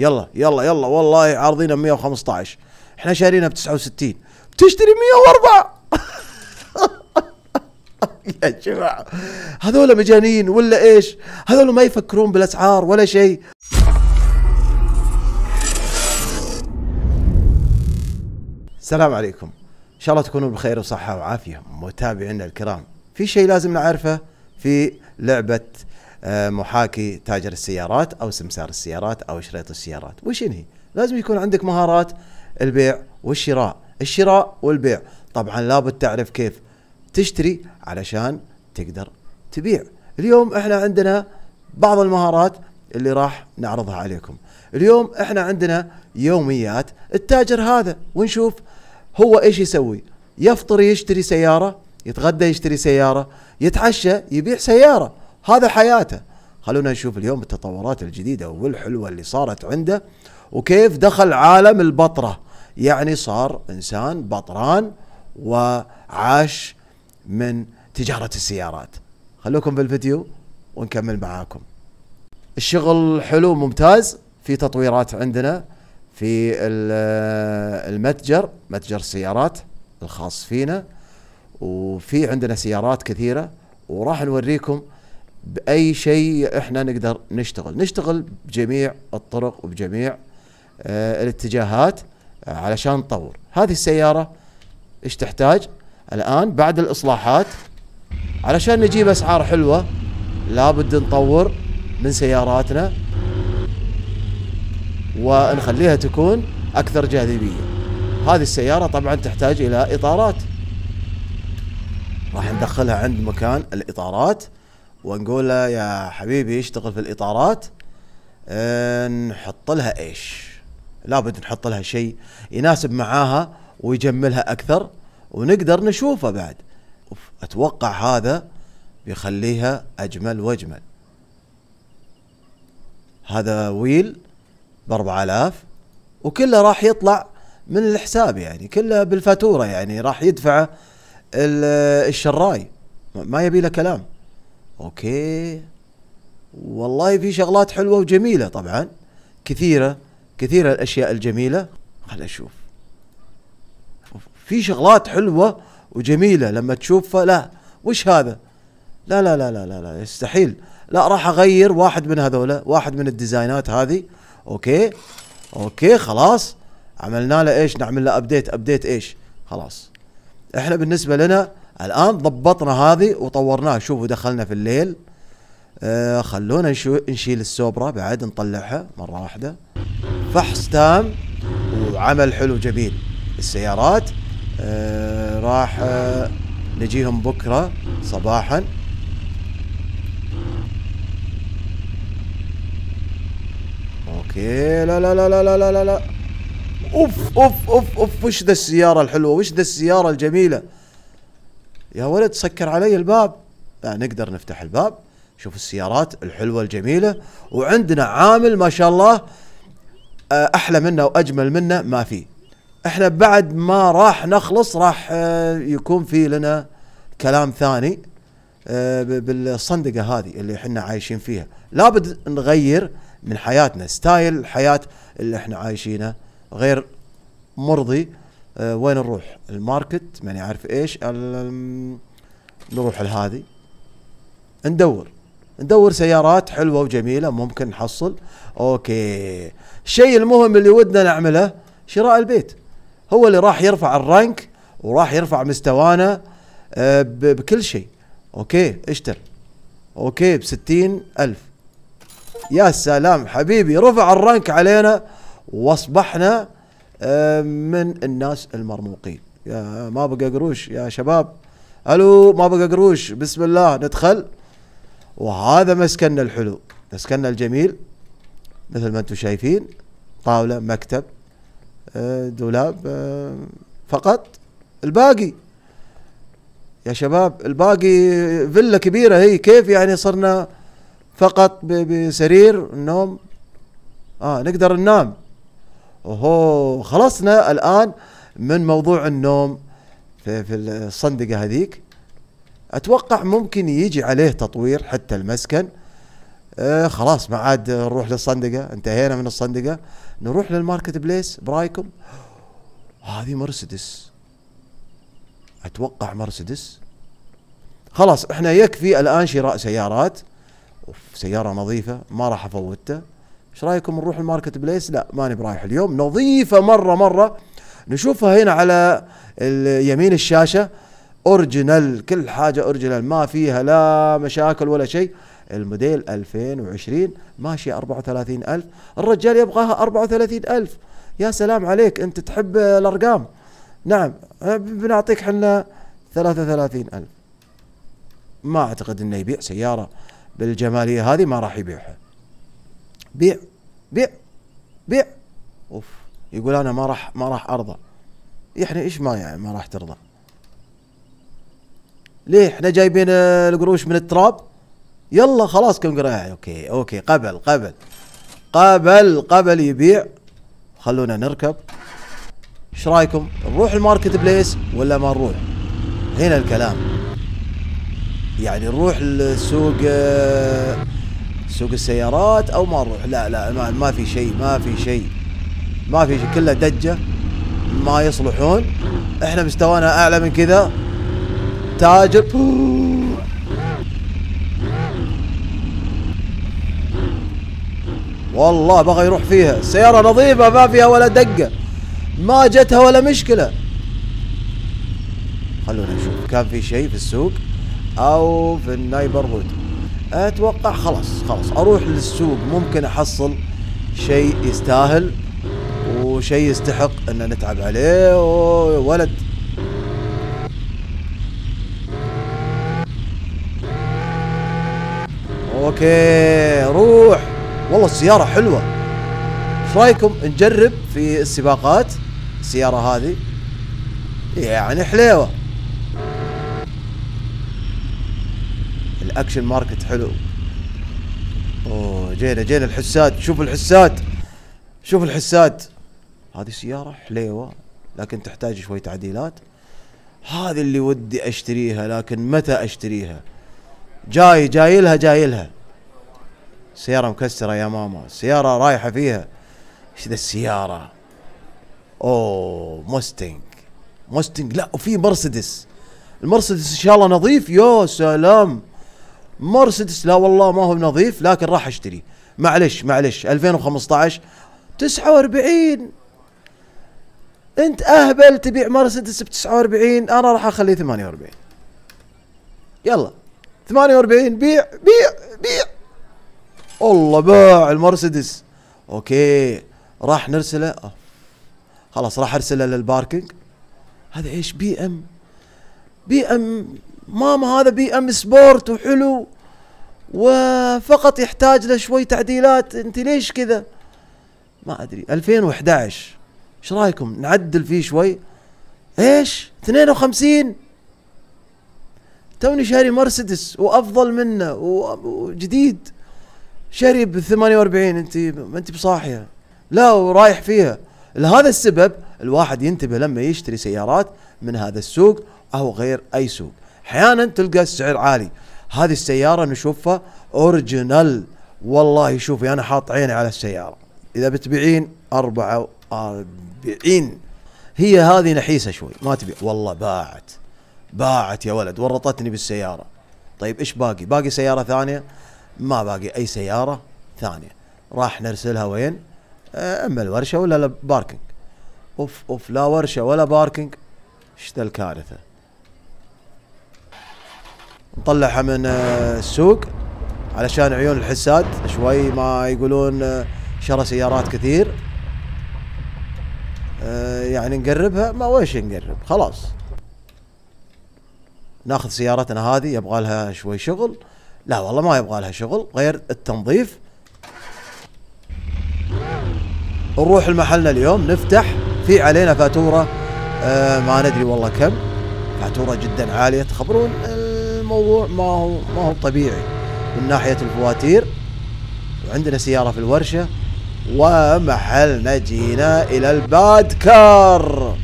يلا يلا يلا والله عارضينها ب 115 احنا شارينها ب 69 بتشتري 104 يا جماعه هذول مجانين ولا ايش؟ هذول ما يفكرون بالاسعار ولا شيء السلام عليكم ان شاء الله تكونوا بخير وصحه وعافيه متابعينا الكرام في شيء لازم نعرفه في لعبه آه، محاكي تاجر السيارات او سمسار السيارات او شريط السيارات وش هي لازم يكون عندك مهارات البيع والشراء الشراء والبيع طبعا لابد تعرف كيف تشتري علشان تقدر تبيع اليوم احنا عندنا بعض المهارات اللي راح نعرضها عليكم اليوم احنا عندنا يوميات التاجر هذا ونشوف هو ايش يسوي يفطر يشتري سيارة يتغدى يشتري سيارة يتعشى يبيع سيارة هذا حياته خلونا نشوف اليوم التطورات الجديدة والحلوة اللي صارت عنده وكيف دخل عالم البطرة يعني صار إنسان بطران وعاش من تجارة السيارات خلوكم بالفيديو ونكمل معاكم الشغل حلو ممتاز في تطويرات عندنا في المتجر متجر السيارات الخاص فينا وفي عندنا سيارات كثيرة وراح نوريكم باي شيء احنا نقدر نشتغل نشتغل بجميع الطرق وبجميع آه، الاتجاهات آه، علشان نطور هذه السياره ايش تحتاج الان بعد الاصلاحات علشان نجيب اسعار حلوه لابد نطور من سياراتنا ونخليها تكون اكثر جاذبيه هذه السياره طبعا تحتاج الى اطارات راح ندخلها عند مكان الاطارات ونقول له يا حبيبي اشتغل في الاطارات اه نحط لها ايش لابد نحط لها شيء يناسب معاها ويجملها اكثر ونقدر نشوفه بعد اتوقع هذا بيخليها اجمل واجمل هذا ويل ب 4000 وكله راح يطلع من الحساب يعني كله بالفاتوره يعني راح يدفعه الشراي ما يبي له كلام اوكي والله في شغلات حلوه وجميله طبعا كثيره كثيره الاشياء الجميله خل اشوف في شغلات حلوه وجميله لما تشوفها لا وش هذا لا لا لا لا لا, لا يستحيل لا راح اغير واحد من هذولا واحد من الديزاينات هذه اوكي اوكي خلاص عملنا له ايش نعمل له ابديت ابديت ايش خلاص احنا بالنسبه لنا الان ضبطنا هذه وطورناها شوفوا دخلنا في الليل آه خلونا نشيل السوبرا بعد نطلعها مره واحده فحص تام وعمل حلو جميل السيارات آه راح آه نجيهم بكره صباحا اوكي لا لا لا لا لا لا لا اوف اوف اوف اوف وش ذا السياره الحلوه وش ذا السياره الجميله يا ولد سكر علي الباب لا نقدر نفتح الباب شوف السيارات الحلوة الجميلة وعندنا عامل ما شاء الله آه، أحلى منه وأجمل منه ما في احنا بعد ما راح نخلص راح آه، يكون في لنا كلام ثاني آه، بالصندقة هذه اللي احنا عايشين فيها لابد نغير من حياتنا ستايل الحياة اللي احنا عايشينه غير مرضي أه وين نروح الماركت ماني عارف ايش نروح لهذه ندور ندور سيارات حلوة وجميلة ممكن نحصل اوكي الشيء المهم اللي ودنا نعمله شراء البيت هو اللي راح يرفع الرانك وراح يرفع مستوانا أه بكل شيء اوكي اشتر اوكي بستين الف يا سلام حبيبي رفع الرانك علينا واصبحنا آه، من الناس المرموقين يا ما بقى قروش يا شباب الو ما بقى قروش بسم الله ندخل وهذا مسكننا الحلو مسكننا الجميل مثل ما انتم شايفين طاوله مكتب آه، دولاب آه، فقط الباقي يا شباب الباقي فيلا كبيره هي كيف يعني صرنا فقط بسرير النوم اه نقدر ننام اوهو خلصنا الان من موضوع النوم في, في الصندقه هذيك اتوقع ممكن يجي عليه تطوير حتى المسكن آه خلاص ما عاد نروح للصندقه انتهينا من الصندقه نروح للماركت بليس برايكم هذه مرسيدس اتوقع مرسيدس خلاص احنا يكفي الان شراء سيارات اوف سياره نظيفه ما راح افوتها ايش رايكم نروح الماركت بليس لا ماني برايح اليوم نظيفه مره مره نشوفها هنا على يمين الشاشه اورجنال كل حاجه اورجنال ما فيها لا مشاكل ولا شيء الموديل 2020 ماشيه 34000 الرجال يبغاها 34000 يا سلام عليك انت تحب الارقام نعم بنعطيك حنا 33000 ما اعتقد انه يبيع سياره بالجماليه هذه ما راح يبيعها بيع بيع بيع اوف يقول انا ما راح ما راح ارضى يعني ايش ما يعني ما راح ترضى ليه احنا جايبين القروش من التراب يلا خلاص كم قراءة آه، اوكي اوكي قبل قبل قبل قبل يبيع خلونا نركب ايش رايكم نروح الماركت بليس ولا ما نروح هنا الكلام يعني نروح السوق آه، سوق السيارات او ما نروح لا لا ما, ما في شيء ما في شيء ما في شيء كله دجه ما يصلحون احنا مستوانا اعلى من كذا تاجر والله بغى يروح فيها السيارة نظيفة ما فيها ولا دقة ما جتها ولا مشكلة خلونا نشوف كان في شيء في السوق او في النايبرهود اتوقع خلاص خلاص اروح للسوق ممكن احصل شيء يستاهل وشيء يستحق ان نتعب عليه يا ولد اوكي روح والله السيارة حلوة ايش رايكم نجرب في السباقات السيارة هذه يعني حليوه الاكشن ماركت حلو اوه جينا جينا الحساد شوف الحساد شوف الحساد هذه سيارة حليوة لكن تحتاج شوي تعديلات هذه اللي ودي اشتريها لكن متى اشتريها جاي جاي لها جاي لها سيارة مكسرة يا ماما سيارة رايحة فيها ايش ذا السيارة اوه موستنج موستنج لا وفي مرسيدس المرسيدس ان شاء الله نظيف يا سلام مرسيدس لا والله ما هو نظيف لكن راح اشتري معلش معلش 2015 49 انت اهبل تبيع مرسيدس ب 49 انا راح اخليه 48 يلا 48 بيع بيع بيع والله باع المرسيدس اوكي راح نرسله خلاص راح ارسله للباركينج هذا ايش بي ام بي ام ماما هذا بي ام سبورت وحلو وفقط يحتاج له شوي تعديلات انت ليش كذا ما ادري 2011 ايش رايكم نعدل فيه شوي ايش 52 توني شاري مرسيدس وافضل منه وجديد شاري ب 48 انت ما انت بصاحيه لا ورايح فيها لهذا السبب الواحد ينتبه لما يشتري سيارات من هذا السوق او غير اي سوق احيانا تلقى السعر عالي هذه السياره نشوفها اوريجينال والله شوفي انا حاط عيني على السياره اذا بتبيعين 44 آه، هي هذه نحيسه شوي ما تبيع والله باعت باعت يا ولد ورطتني بالسياره طيب ايش باقي باقي سياره ثانيه ما باقي اي سياره ثانيه راح نرسلها وين آه، اما الورشه ولا الباركنج اوف اوف لا ورشه ولا باركنج ايش ذا الكارثه نطلعها من آه، السوق علشان عيون الحساد شوي ما يقولون آه، شرى سيارات كثير آه، يعني نقربها ما ويش نقرب خلاص ناخذ سيارتنا هذه يبغى لها شوي شغل لا والله ما يبغى لها شغل غير التنظيف نروح لمحلنا اليوم نفتح في علينا فاتورة ما ندري والله كم فاتورة جدا عالية تخبرون الموضوع ما هو ما هو طبيعي من ناحيه الفواتير وعندنا سياره في الورشه ومحلنا جينا الى الباد كار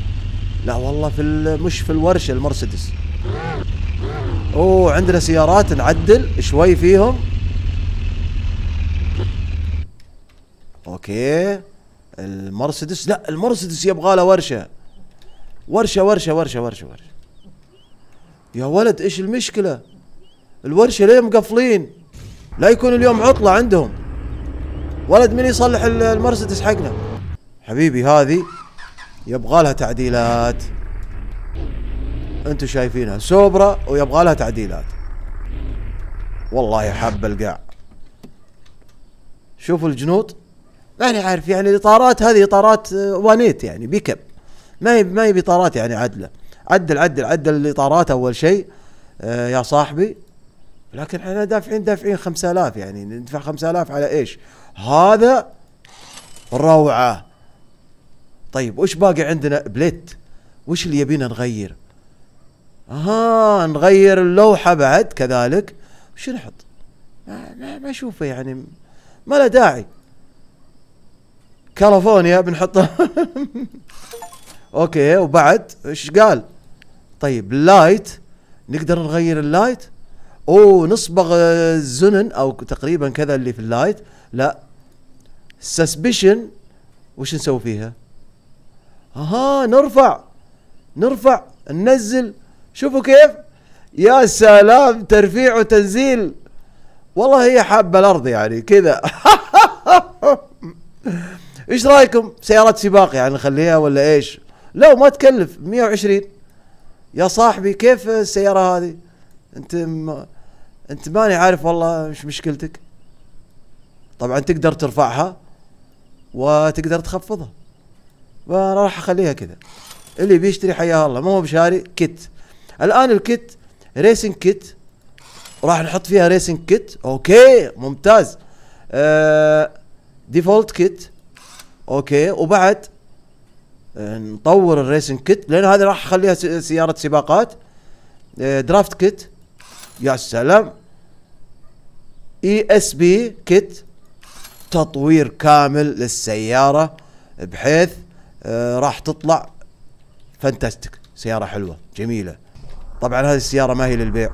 لا والله في مش في الورشه المرسيدس اوه عندنا سيارات نعدل شوي فيهم اوكي المرسيدس لا المرسيدس يبغى له ورشه ورشه ورشه ورشه ورشه ورشه يا ولد ايش المشكله الورشه ليه مقفلين لا يكون اليوم عطله عندهم ولد من يصلح المرسيدس حقنا حبيبي هذه يبغى لها تعديلات انتم شايفينها سوبرا ويبغى لها تعديلات والله يا حب القاع شوفوا الجنوط ماني عارف يعني الاطارات هذه اطارات آه، وانيت يعني بيكب ما هي ما هي باطارات يعني عدله عدل عدل عدل الاطارات اول شيء آه يا صاحبي لكن احنا دافعين دافعين 5000 يعني ندفع 5000 على ايش؟ هذا روعه طيب وش باقي عندنا بليت وش اللي يبينا نغير؟ اها نغير اللوحه بعد كذلك وش نحط؟ ما ما, ما اشوفه يعني ما له داعي كاليفورنيا بنحطها اوكي وبعد ايش قال؟ طيب اللايت نقدر نغير اللايت او نصبغ الزنن آه، او تقريبا كذا اللي في اللايت لا السسبشن وش نسوي فيها اها نرفع نرفع ننزل شوفوا كيف يا سلام ترفيع وتنزيل والله هي حابه الارض يعني كذا ايش رايكم سيارات سباق يعني نخليها ولا ايش لو ما تكلف 120 يا صاحبي كيف السياره هذه انت م... انت ماني عارف والله مش مشكلتك طبعا تقدر ترفعها وتقدر تخفضها وانا راح اخليها كذا اللي بيشتري حياه الله مو بشاري كت الان الكت ريسنج كت راح نحط فيها ريسنج كت اوكي ممتاز آه ديفولت كت اوكي وبعد آه، نطور الريسنج كيت لان هذه راح اخليها سياره سباقات آه، درافت كيت يا سلام اي اس بي كيت تطوير كامل للسياره بحيث آه، راح تطلع فانتاستيك سياره حلوه جميله طبعا هذه السياره ما هي للبيع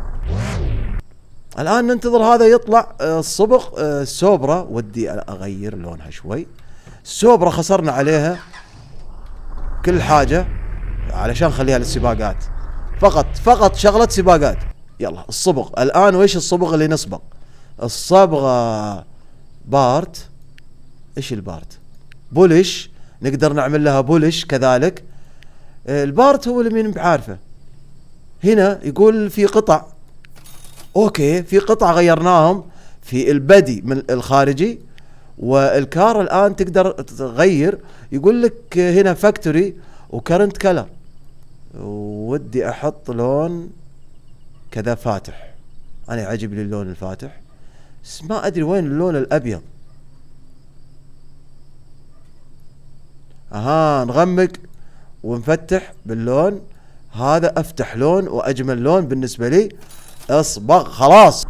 الان ننتظر هذا يطلع الصبغ السوبرا ودي اغير لونها شوي السوبرا خسرنا عليها كل حاجه علشان خليها للسباقات فقط فقط شغله سباقات يلا الصبغ الان وش الصبغ اللي نصبغ الصبغه بارت ايش البارت بولش نقدر نعمل لها بولش كذلك البارت هو اللي مين بعارفه هنا يقول في قطع اوكي في قطع غيرناهم في البدي من الخارجي والكار الان تقدر تغير يقول لك هنا فاكتوري وكرنت كلر ودي احط لون كذا فاتح انا عجبني اللون الفاتح بس ما ادري وين اللون الابيض اها نغمق ونفتح باللون هذا افتح لون واجمل لون بالنسبه لي اصبغ خلاص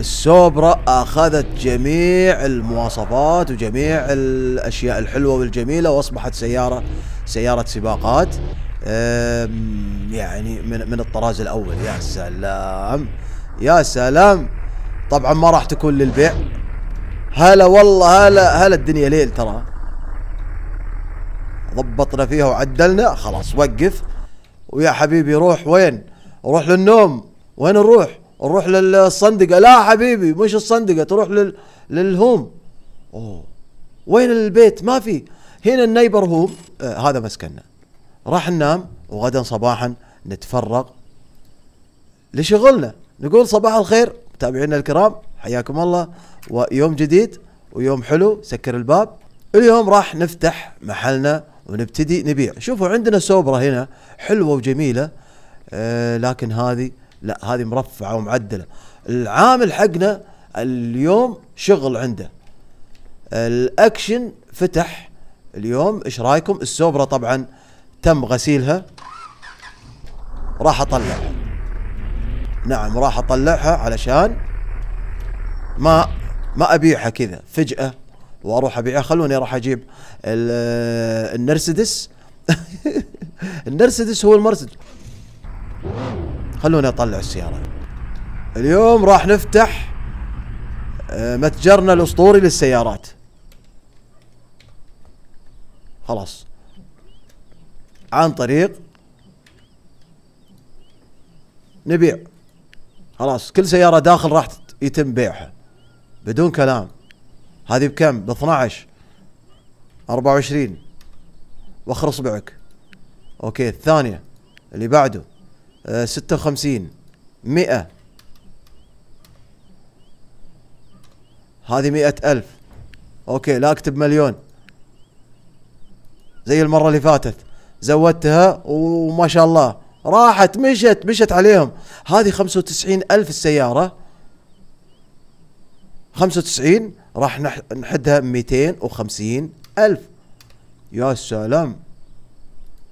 السوبرا اخذت جميع المواصفات وجميع الاشياء الحلوه والجميله واصبحت سياره سياره سباقات يعني من من الطراز الاول يا سلام يا سلام طبعا ما راح تكون للبيع هلا والله هلا هلا الدنيا ليل ترى ضبطنا فيها وعدلنا خلاص وقف ويا حبيبي روح وين روح للنوم وين نروح؟ نروح للصندقة لا حبيبي مش الصندقة تروح لل... للهوم أوه. وين البيت ما في هنا النيبر هوم آه هذا مسكننا راح ننام وغدا صباحا نتفرغ لشغلنا نقول صباح الخير متابعينا الكرام حياكم الله ويوم جديد ويوم حلو سكر الباب اليوم راح نفتح محلنا ونبتدي نبيع شوفوا عندنا سوبرا هنا حلوة وجميلة آه لكن هذه لا هذه مرفعه ومعدله العامل حقنا اليوم شغل عنده الاكشن فتح اليوم ايش رايكم السوبرا طبعا تم غسيلها راح اطلعها نعم راح اطلعها علشان ما ما ابيعها كذا فجأة واروح ابيعها خلوني راح اجيب النرسيدس النرسيدس هو المرسيدس خلونا اطلع السيارة اليوم راح نفتح آه، متجرنا الاسطوري للسيارات خلاص عن طريق نبيع خلاص كل سيارة داخل راح يتم بيعها بدون كلام هذه بكم ب 12 24 واخر اصبعك اوكي الثانية اللي بعده آه، ستة وخمسين مئة هذه مئة ألف أوكي لا أكتب مليون زي المرة اللي فاتت زودتها وما شاء الله راحت مشت مشت عليهم هذه خمسة وتسعين ألف السيارة خمسة وتسعين راح نحدها ميتين وخمسين ألف يا سلام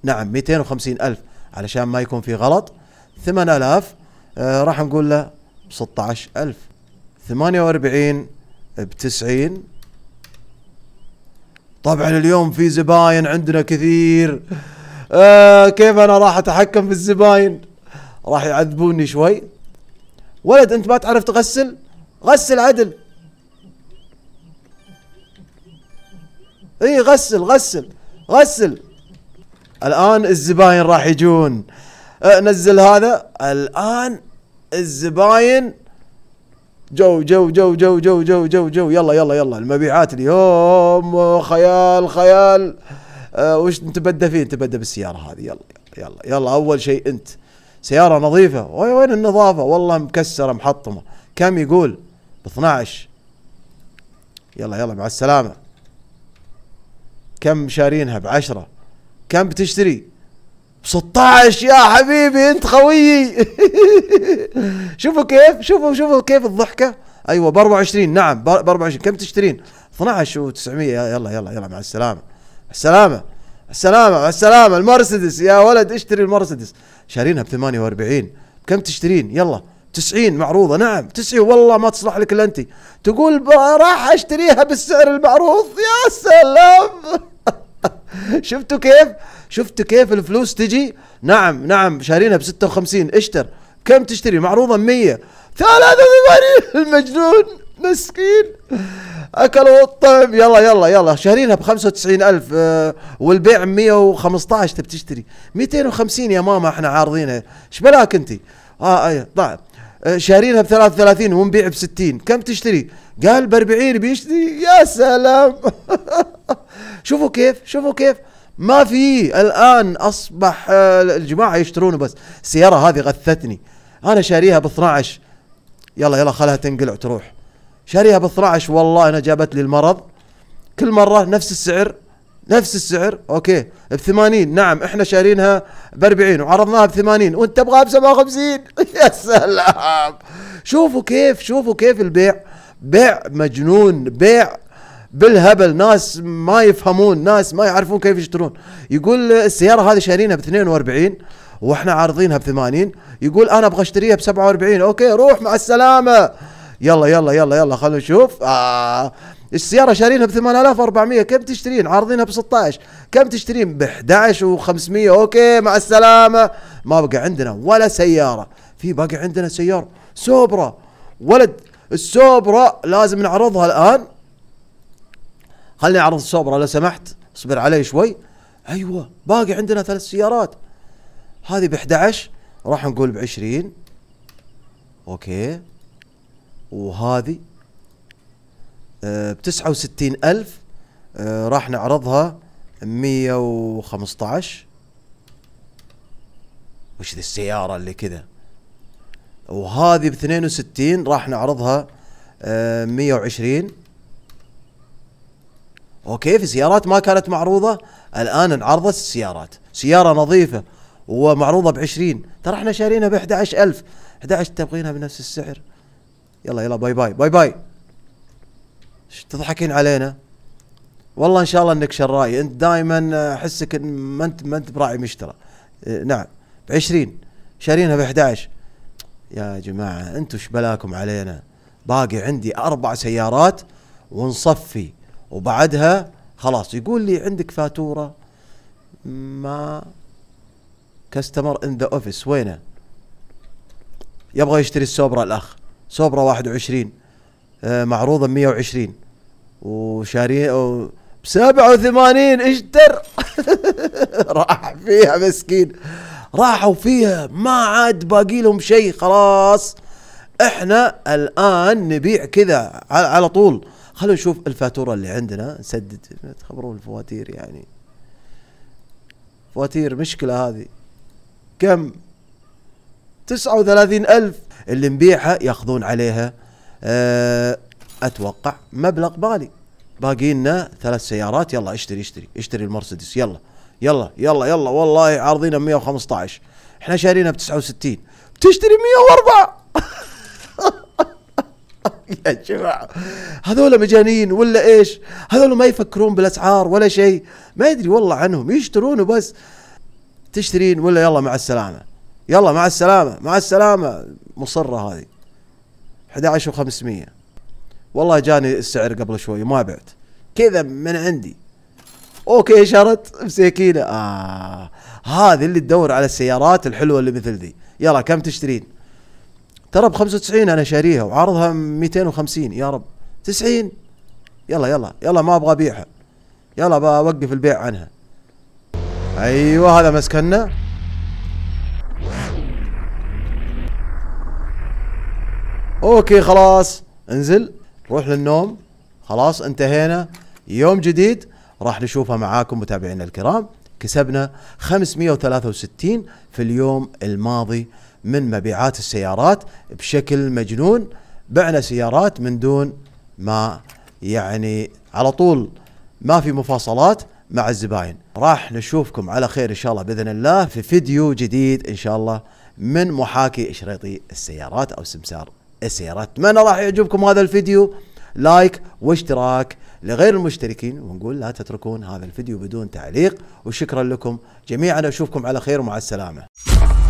نعم ميتين وخمسين ألف علشان ما يكون في غلط 8000 آه، راح نقول له ب 16000 48 ب 90 طبعا اليوم في زباين عندنا كثير آه كيف انا راح اتحكم في الزباين راح يعذبوني شوي ولد انت ما تعرف تغسل غسل عدل اي غسل غسل غسل الان الزباين راح يجون أه، نزل هذا الان الزباين جو جو جو جو جو جو جو جو يلا يلا يلا المبيعات اليوم خيال خيال أه وش نتبدى فيه نتبدى بالسياره هذه يلا يلا يلا, يلا اول شيء انت سياره نظيفه وين النظافه والله مكسره محطمه كم يقول ب 12 يلا يلا مع السلامه كم شارينها ب 10 كم بتشتري 16 يا حبيبي انت خويي شوفوا كيف شوفوا شوفوا كيف الضحكه ايوه ب 24 نعم ب 24 كم تشترين 12 و900 يلا يلا يلا مع السلامه السلامه السلامه مع السلامه المرسيدس يا ولد اشتري المرسيدس شارينها ب 48 كم تشترين يلا 90 معروضة نعم 90 والله ما تصلح لك الا انت تقول راح اشتريها بالسعر المعروض يا سلام شفتوا كيف؟ شفتوا كيف الفلوس تجي؟ نعم نعم شارينها ب 56 اشتر كم تشتري؟ معروضة 100 83 المجنون مسكين اكل والطعم يلا يلا يلا شارينها ب 95000 أه والبيع 115 تبي تشتري 250 يا ماما احنا عارضينها ايش بلاك انت؟ اه اي آه، طعم طيب. آه، شارينها ب 33 ونبيع ب 60 كم تشتري؟ قال ب 40 بيشتري يا سلام شوفوا كيف شوفوا كيف ما في الان اصبح آه، الجماعه يشترونه بس السياره هذه غثتني انا شاريها ب 12 يلا يلا خلها تنقلع تروح شاريها ب 12 والله انا جابت لي المرض كل مره نفس السعر نفس السعر اوكي ب 80 نعم احنا شارينها ب 40 وعرضناها ب 80 وانت تبغاها ب 57 يا سلام شوفوا كيف شوفوا كيف البيع بيع مجنون بيع بالهبل ناس ما يفهمون ناس ما يعرفون كيف يشترون يقول السياره هذه شارينها ب 42 واحنا عارضينها ب 80 يقول انا ابغى اشتريها ب 47 اوكي روح مع السلامه يلا يلا يلا يلا خلينا نشوف آه. السيارة شارينها ب 8400 كم تشترين؟ عارضينها ب 16 كم تشترين؟ ب 11 و500 اوكي مع السلامة ما بقى عندنا ولا سيارة في باقي عندنا سيارة سوبرا ولد السوبرا لازم نعرضها الان خلني اعرض سوبرا لو سمحت اصبر علي شوي ايوه باقي عندنا ثلاث سيارات هذه ب 11 راح نقول ب 20 اوكي وهذه آه، ب 69000 آه، راح نعرضها 115 وش ذي السيارة اللي كذا وهذه ب 62 راح نعرضها 120 آه، اوكي في سيارات ما كانت معروضه الان انعرضت السيارات سياره نظيفه ومعروضه ب 20 ترى احنا شارينها ب 11000 11 تبغينها بنفس السعر يلا يلا باي باي باي باي ايش تضحكين علينا والله ان شاء الله انك شراي انت دائما احسك ان ما انت ما انت براعي مشترى اه نعم ب 20 شارينها ب 11 يا جماعه انتم ايش بلاكم علينا باقي عندي اربع سيارات ونصفي وبعدها خلاص يقول لي عندك فاتوره ما كاستمر ان ذا اوفيس وينه يبغى يشتري السوبرا الاخ سوبرا 21 آه، معروضه ب 120 وشاريه ب 87 اشتر راح فيها مسكين راحوا فيها ما عاد باقي لهم شيء خلاص احنا الان نبيع كذا على طول خلونا نشوف الفاتوره اللي عندنا نسدد تخبرون الفواتير يعني فواتير مشكله هذه كم تسعة وثلاثين ألف اللي نبيعها ياخذون عليها آه، أتوقع مبلغ بالي باقي لنا ثلاث سيارات يلا اشتري اشتري اشتري المرسيدس يلا يلا يلا يلا والله عارضينها ب 115 احنا شارينا ب 69 بتشتري 104 يا جماعة هذول مجانين ولا ايش هذول ما يفكرون بالاسعار ولا شيء ما يدري والله عنهم يشترون وبس تشترين ولا يلا مع السلامة يلا مع السلامة مع السلامة مصرة هذه 11 و500 والله جاني السعر قبل شوي ما بعت كذا من عندي اوكي شرط مسكينة، آه هذه اللي تدور على السيارات الحلوة اللي مثل ذي يلا كم تشترين ترى ب 95 انا شاريها وعرضها 250 يا رب 90 يلا يلا يلا ما ابغى ابيعها يلا بوقف البيع عنها ايوه هذا مسكننا اوكي خلاص انزل روح للنوم خلاص انتهينا يوم جديد راح نشوفها معاكم متابعينا الكرام كسبنا 563 في اليوم الماضي من مبيعات السيارات بشكل مجنون بعنا سيارات من دون ما يعني على طول ما في مفاصلات مع الزباين راح نشوفكم على خير ان شاء الله باذن الله في فيديو جديد ان شاء الله من محاكي اشريطي السيارات او سمسار السيارات اتمنى راح يعجبكم هذا الفيديو لايك واشتراك لغير المشتركين ونقول لا تتركون هذا الفيديو بدون تعليق وشكرا لكم جميعا اشوفكم على خير ومع السلامه